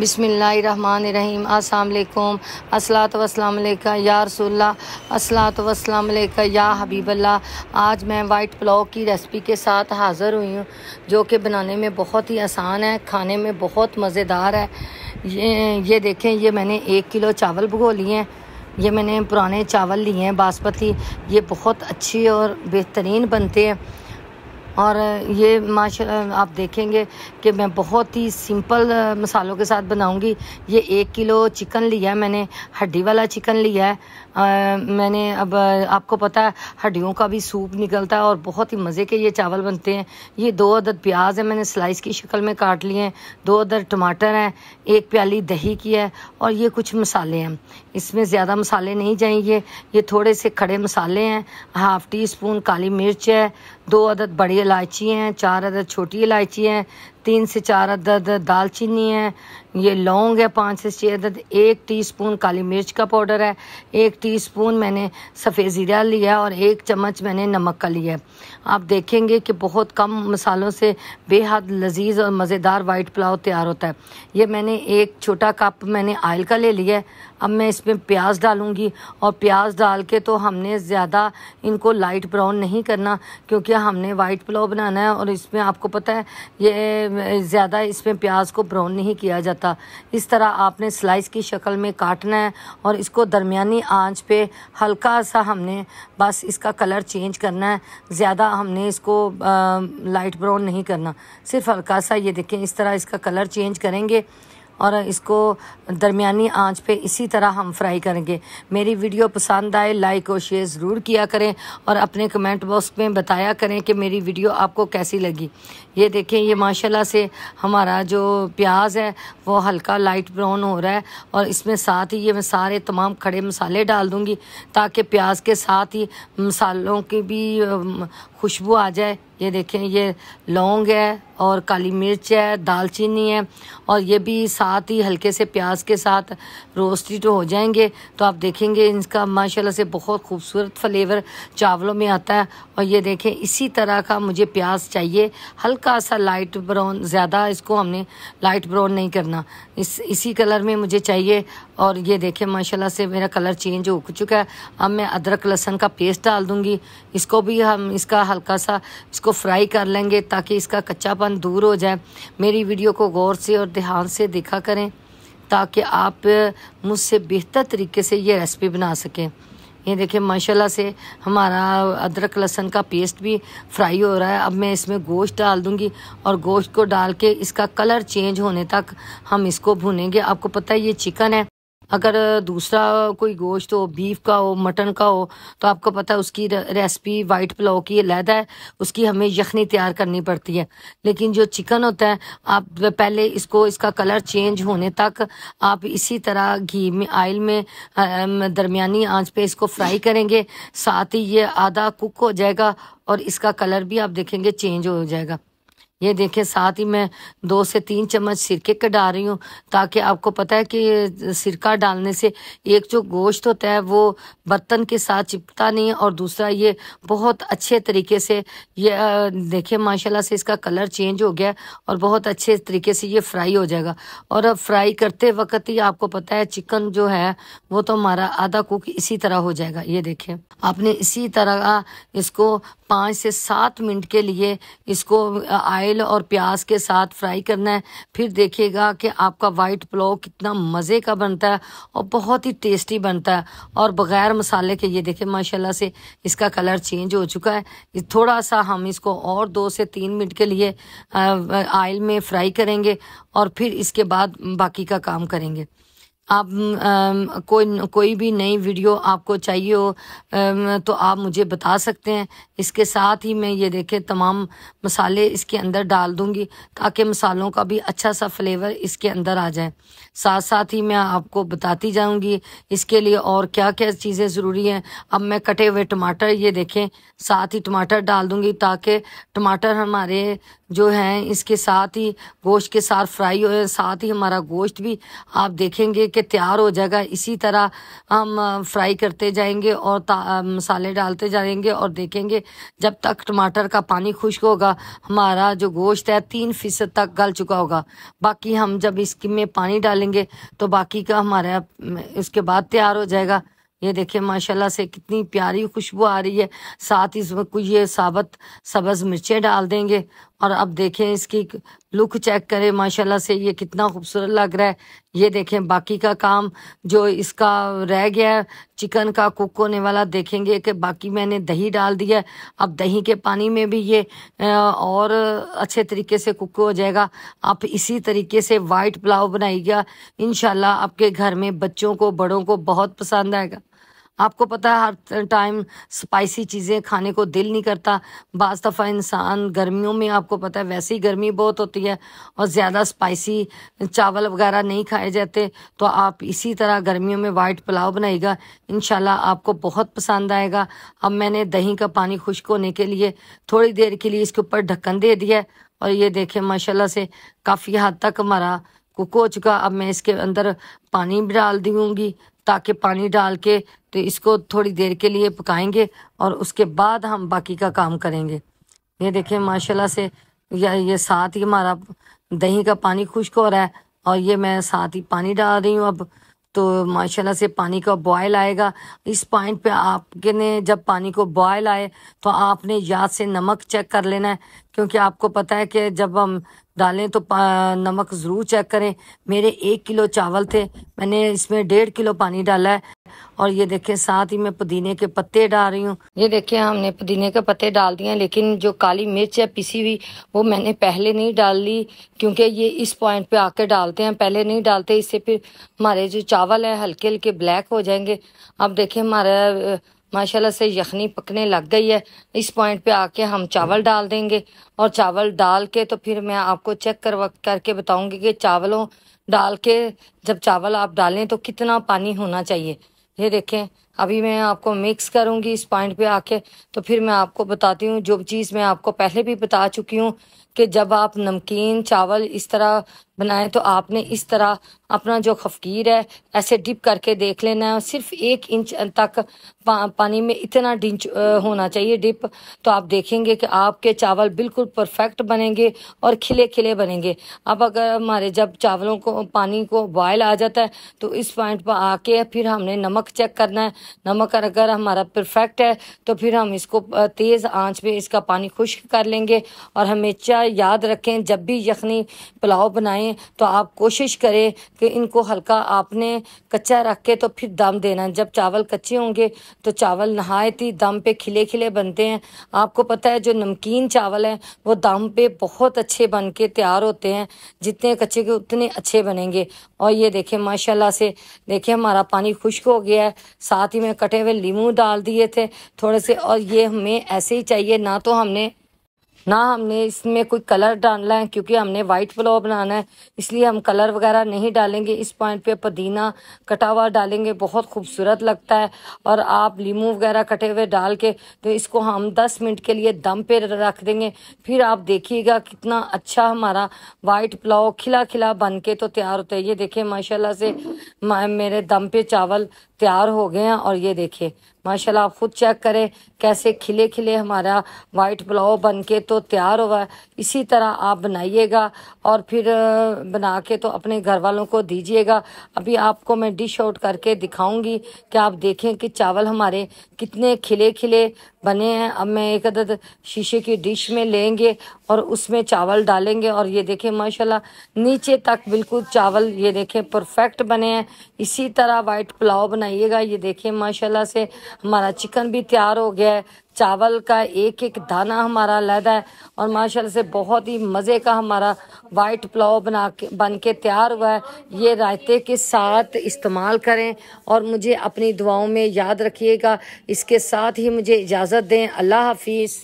बिसमीम असलकुम असलात वसलाम या रसोल्ला असलात वसलाम या हबीबल्ला आज मैं वाइट पुलाव की रेसिपी के साथ हाज़िर हुई हूँ जो कि बनाने में बहुत ही आसान है खाने में बहुत मज़ेदार है ये ये देखें ये मैंने एक किलो चावल भगो लिए हैं ये मैंने पुराने चावल लिए हैं बासमती ये बहुत अच्छी और बेहतरीन बनते हैं और ये माशा आप देखेंगे कि मैं बहुत ही सिंपल मसालों के साथ बनाऊंगी ये एक किलो चिकन लिया है मैंने हड्डी वाला चिकन लिया है आ, मैंने अब आपको पता है हड्डियों का भी सूप निकलता है और बहुत ही मज़े के ये चावल बनते हैं ये दो अदद प्याज है मैंने स्लाइस की शक्ल में काट लिए हैं दो अदद टमाटर हैं एक प्याली दही की है और ये कुछ मसाले हैं इसमें ज़्यादा मसाले नहीं जाएंगे ये थोड़े से खड़े मसाले हैं हाफ़ टी स्पून काली मिर्च है दो अदद बड़ी इलायची हैं चार अदद छोटी इलायची हैं तीन से चार अदद दालचीनी है ये लौंग है पाँच से छः अदद एक टीस्पून काली मिर्च का पाउडर है एक टीस्पून मैंने सफ़ेद ज़ीरा लिया और एक चम्मच मैंने नमक का लिया है आप देखेंगे कि बहुत कम मसालों से बेहद लजीज और मज़ेदार वाइट पुलाव तैयार होता है ये मैंने एक छोटा कप मैंने आयल का ले लिया है अब मैं इसमें प्याज डालूँगी और प्याज डाल के तो हमने ज़्यादा इनको लाइट ब्राउन नहीं करना क्योंकि हमने वाइट पुलाव बनाना है और इसमें आपको पता है ये ज़्यादा इसमें प्याज को ब्राउन नहीं किया जाता इस तरह आपने स्लाइस की शक्ल में काटना है और इसको दरमियानी आंच पे हल्का सा हमने बस इसका कलर चेंज करना है ज़्यादा हमने इसको आ, लाइट ब्राउन नहीं करना सिर्फ हल्का सा ये देखें इस तरह इसका कलर चेंज करेंगे और इसको दरमियानी आंच पे इसी तरह हम फ्राई करेंगे मेरी वीडियो पसंद आए लाइक और शेयर ज़रूर किया करें और अपने कमेंट बॉक्स में बताया करें कि मेरी वीडियो आपको कैसी लगी ये देखें ये माशाल्लाह से हमारा जो प्याज है वो हल्का लाइट ब्राउन हो रहा है और इसमें साथ ही ये मैं सारे तमाम खड़े मसाले डाल दूँगी ताकि प्याज के साथ ही मसालों की भी खुशबू आ जाए ये देखें ये लौंग है और काली मिर्च है दालचीनी है और ये भी साथ ही हल्के से प्याज के साथ रोस्टेड तो हो जाएंगे तो आप देखेंगे इनका माशाल्लाह से बहुत खूबसूरत फ्लेवर चावलों में आता है और ये देखें इसी तरह का मुझे प्याज चाहिए हल्का सा लाइट ब्राउन ज़्यादा इसको हमने लाइट ब्राउन नहीं करना इस इसी कलर में मुझे चाहिए और ये देखें माशाल्लाह से मेरा कलर चेंज हो चुका है अब मैं अदरक लहसन का पेस्ट डाल दूँगी इसको भी हम इसका हल्का सा इसको इसको फ्राई कर लेंगे ताकि इसका कच्चापन दूर हो जाए मेरी वीडियो को गौर से और ध्यान से देखा करें ताकि आप मुझसे बेहतर तरीके से ये रेसिपी बना सकें ये देखें माशाल्लाह से हमारा अदरक लहसन का पेस्ट भी फ्राई हो रहा है अब मैं इसमें गोश्त डाल दूंगी और गोश्त को डाल के इसका कलर चेंज होने तक हम इसको भूनेंगे आपको पता है ये चिकन है अगर दूसरा कोई गोश्त हो बीफ का हो मटन का हो तो आपको पता है उसकी रेसिपी वाइट पुलाव की अलहदा है उसकी हमें यखनी तैयार करनी पड़ती है लेकिन जो चिकन होता है आप पहले इसको इसका कलर चेंज होने तक आप इसी तरह घी में आयल में दरमियानी आंच पे इसको फ्राई करेंगे साथ ही ये आधा कुक हो जाएगा और इसका कलर भी आप देखेंगे चेंज हो जाएगा ये देखें साथ ही मैं दो से तीन चम्मच सिरके का डाल रही हूँ ताकि आपको पता है कि सिरका डालने से एक जो गोश्त होता है वो बर्तन के साथ चिपकता नहीं और दूसरा ये बहुत अच्छे तरीके से ये देखिए माशाल्लाह से इसका कलर चेंज हो गया और बहुत अच्छे तरीके से ये फ्राई हो जाएगा और अब फ्राई करते वक्त ही आपको पता है चिकन जो है वो तो हमारा आधा कुक इसी तरह हो जाएगा ये देखें आपने इसी तरह इसको पाँच से सात मिनट के लिए इसको आए ऑयल और प्याज के साथ फ्राई करना है फिर देखिएगा कि आपका वाइट पुलाव कितना मज़े का बनता है और बहुत ही टेस्टी बनता है और बग़ैर मसाले के ये देखें माशाल्लाह से इसका कलर चेंज हो चुका है थोड़ा सा हम इसको और दो से तीन मिनट के लिए ऑयल में फ्राई करेंगे और फिर इसके बाद बाकी का काम करेंगे आप आ, कोई कोई भी नई वीडियो आपको चाहिए हो आ, तो आप मुझे बता सकते हैं इसके साथ ही मैं ये देखें तमाम मसाले इसके अंदर डाल दूंगी ताकि मसालों का भी अच्छा सा फ्लेवर इसके अंदर आ जाए साथ साथ ही मैं आपको बताती जाऊंगी इसके लिए और क्या क्या चीज़ें ज़रूरी हैं अब मैं कटे हुए टमाटर ये देखें साथ ही टमाटर डाल दूंगी ताकि टमाटर हमारे जो हैं इसके साथ ही गोश्त के साथ फ्राई हो साथ ही हमारा गोश्त भी आप देखेंगे कि तैयार हो जाएगा इसी तरह हम फ्राई करते जाएंगे और मसाले डालते जाएंगे और देखेंगे जब तक टमाटर का पानी खुश्क होगा हमारा जो गोश्त है तीन फीसद तक गल चुका होगा बाकी हम जब इसमें पानी डालेंगे करेंगे तो बाकी का हमारे इसके बाद तैयार हो जाएगा ये देखिए माशाल्लाह से कितनी प्यारी खुशबू आ रही है साथ ही इसमें कुछ ये साबत सब्ज़ मिर्चें डाल देंगे और अब देखें इसकी लुक चेक करें माशाल्लाह से ये कितना खूबसूरत लग रहा है ये देखें बाकी का काम जो इसका रह गया है चिकन का कुक होने वाला देखेंगे कि बाकी मैंने दही डाल दिया है अब दही के पानी में भी ये और अच्छे तरीके से कुक हो जाएगा आप इसी तरीके से वाइट पुलाव बनाइएगा इन आपके घर में बच्चों को बड़ों को बहुत पसंद आएगा आपको पता है हर टाइम स्पाइसी चीज़ें खाने को दिल नहीं करता बज़ दफ़ा इंसान गर्मियों में आपको पता है वैसे ही गर्मी बहुत होती है और ज़्यादा स्पाइसी चावल वगैरह नहीं खाए जाते तो आप इसी तरह गर्मियों में वाइट पुलाव बनाएगा इन आपको बहुत पसंद आएगा अब मैंने दही का पानी खुश्क होने के लिए थोड़ी देर के लिए इसके ऊपर ढक्कन दे दिया और ये देखें माशा से काफ़ी हद तक हमारा कुक हो चुका अब मैं इसके अंदर पानी भी डाल दूंगी ताकि पानी डाल के तो इसको थोड़ी देर के लिए पकाएंगे और उसके बाद हम बाकी का काम करेंगे ये देखें माशाल्लाह से या ये साथ ही हमारा दही का पानी खुश्क हो रहा है और ये मैं साथ ही पानी डाल रही हूँ अब तो माशाल्लाह से पानी का बॉयल आएगा इस पॉइंट पे ने जब पानी को बॉयल आए तो आपने याद से नमक चेक कर लेना है क्योंकि आपको पता है कि जब हम डालें तो नमक ज़रूर चेक करें मेरे एक किलो चावल थे मैंने इसमें डेढ़ किलो पानी डाला है और ये देखिए साथ ही मैं पुदीने के पत्ते डाल रही हूँ ये देखिए हमने पुदीने के पत्ते डाल दिए लेकिन जो काली मिर्च है पिसी हुई वो मैंने पहले नहीं डाल ली क्योंकि ये इस पॉइंट पे आके डालते हैं पहले नहीं डालते इससे फिर हमारे जो चावल है हल्के हल्के ब्लैक हो जाएंगे अब देखे हमारा माशाल्लाह से यखनी पकने लग गई है इस पॉइंट पे आके हम चावल डाल देंगे और चावल डाल के तो फिर मैं आपको चेक करवा करके बताऊंगी कि चावलों डाल के जब चावल आप डालें तो कितना पानी होना चाहिए ये देखें अभी मैं आपको मिक्स करूंगी इस पॉइंट पे आके तो फिर मैं आपको बताती हूँ जो चीज़ मैं आपको पहले भी बता चुकी हूँ कि जब आप नमकीन चावल इस तरह बनाए तो आपने इस तरह अपना जो खफकीर है ऐसे डिप करके देख लेना है सिर्फ एक इंच तक पा, पानी में इतना डिंच होना चाहिए डिप तो आप देखेंगे कि आपके चावल बिल्कुल परफेक्ट बनेंगे और खिले खिले बनेंगे अब अगर हमारे जब चावलों को पानी को बॉयल आ जाता है तो इस पॉइंट पर आके फिर हमने नमक चेक करना है नमक अगर हमारा परफेक्ट है तो फिर हम इसको तेज़ आंच में इसका पानी खुश्क कर लेंगे और हमेशा याद रखें जब भी यखनी पुलाव बनाएं हैं तो आप कोशिश करें कि इनको हल्का आपने कच्चा रख के तो फिर दम देना जब चावल कच्चे होंगे तो चावल नहायत ही दम पे खिले खिले बनते हैं आपको पता है जो नमकीन चावल हैं वो दम पे बहुत अच्छे बन के तैयार होते हैं जितने कच्चे के उतने अच्छे बनेंगे और ये देखें माशाला से देखें हमारा पानी खुश्क हो गया है साथ ही में कटे हुए लीमू डाल दिए थे थोड़े से और ये हमें ऐसे ही चाहिए ना तो हमने ना हमने इसमें कोई कलर डालना है क्योंकि हमने वाइट पुलाव बनाना है इसलिए हम कलर वगैरह नहीं डालेंगे इस पॉइंट पे पदीना कटा हुआ डालेंगे बहुत खूबसूरत लगता है और आप लीमू वगैरह कटे हुए डाल के तो इसको हम 10 मिनट के लिए दम पे रख देंगे फिर आप देखिएगा कितना अच्छा हमारा वाइट पुलाव खिला खिला बन के तो तैयार होता है ये देखिए माशाला से मेरे दम पे चावल तैयार हो गए हैं और ये देखिए माशाल्लाह आप खुद चेक करें कैसे खिले खिले हमारा वाइट पुलाव बन के तो तैयार हुआ है इसी तरह आप बनाइएगा और फिर बना के तो अपने घर वालों को दीजिएगा अभी आपको मैं डिश आउट करके दिखाऊंगी कि आप देखें कि चावल हमारे कितने खिले खिले बने हैं अब मैं एक अदद शीशे की डिश में लेंगे और उसमें चावल डालेंगे और ये देखें माशाल्लाह नीचे तक बिल्कुल चावल ये देखें परफेक्ट बने हैं इसी तरह वाइट पुलाव बनाइएगा ये देखें माशाल्लाह से हमारा चिकन भी तैयार हो गया है चावल का एक एक दाना हमारा लहदा है और माशाल्लाह से बहुत ही मज़े का हमारा वाइट पुलाव बना के बन के तैयार हुआ है ये रायते के साथ इस्तेमाल करें और मुझे अपनी दुआओं में याद रखिएगा इसके साथ ही मुझे इजाज़त दें अल्लाह हाफिज़